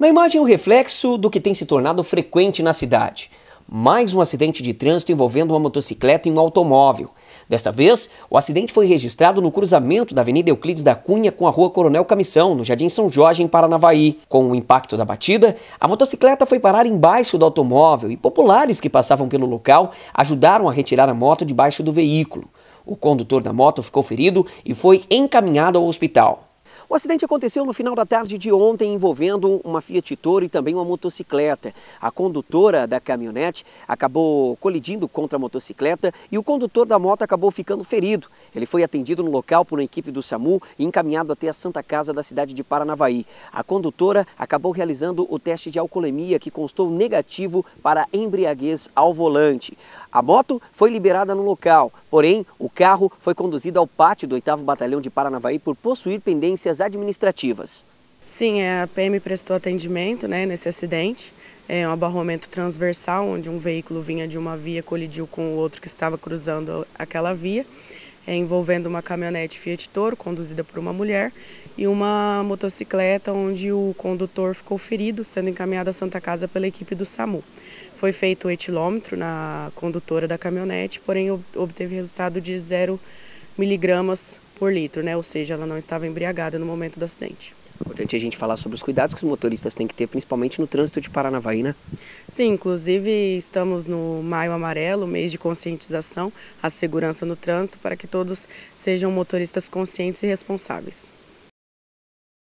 Na imagem, o reflexo do que tem se tornado frequente na cidade. Mais um acidente de trânsito envolvendo uma motocicleta e um automóvel. Desta vez, o acidente foi registrado no cruzamento da Avenida Euclides da Cunha com a Rua Coronel Camissão, no Jardim São Jorge, em Paranavaí. Com o impacto da batida, a motocicleta foi parar embaixo do automóvel e populares que passavam pelo local ajudaram a retirar a moto debaixo do veículo. O condutor da moto ficou ferido e foi encaminhado ao hospital. O acidente aconteceu no final da tarde de ontem, envolvendo uma Fiat Toro e também uma motocicleta. A condutora da caminhonete acabou colidindo contra a motocicleta e o condutor da moto acabou ficando ferido. Ele foi atendido no local por uma equipe do SAMU e encaminhado até a Santa Casa da cidade de Paranavaí. A condutora acabou realizando o teste de alcoolemia, que constou negativo para embriaguez ao volante. A moto foi liberada no local, porém o carro foi conduzido ao pátio do 8 Batalhão de Paranavaí por possuir pendências administrativas. Sim, é, a PM prestou atendimento né, nesse acidente. É um abarroamento transversal, onde um veículo vinha de uma via, colidiu com o outro que estava cruzando aquela via, é, envolvendo uma caminhonete Fiat Toro, conduzida por uma mulher, e uma motocicleta, onde o condutor ficou ferido, sendo encaminhado à Santa Casa pela equipe do SAMU. Foi feito o etilômetro na condutora da caminhonete, porém obteve resultado de zero miligramas por litro, né? Ou seja, ela não estava embriagada no momento do acidente. Importante a gente falar sobre os cuidados que os motoristas têm que ter, principalmente no trânsito de Paranavaí, né? Sim, inclusive estamos no Maio Amarelo, mês de conscientização à segurança no trânsito, para que todos sejam motoristas conscientes e responsáveis.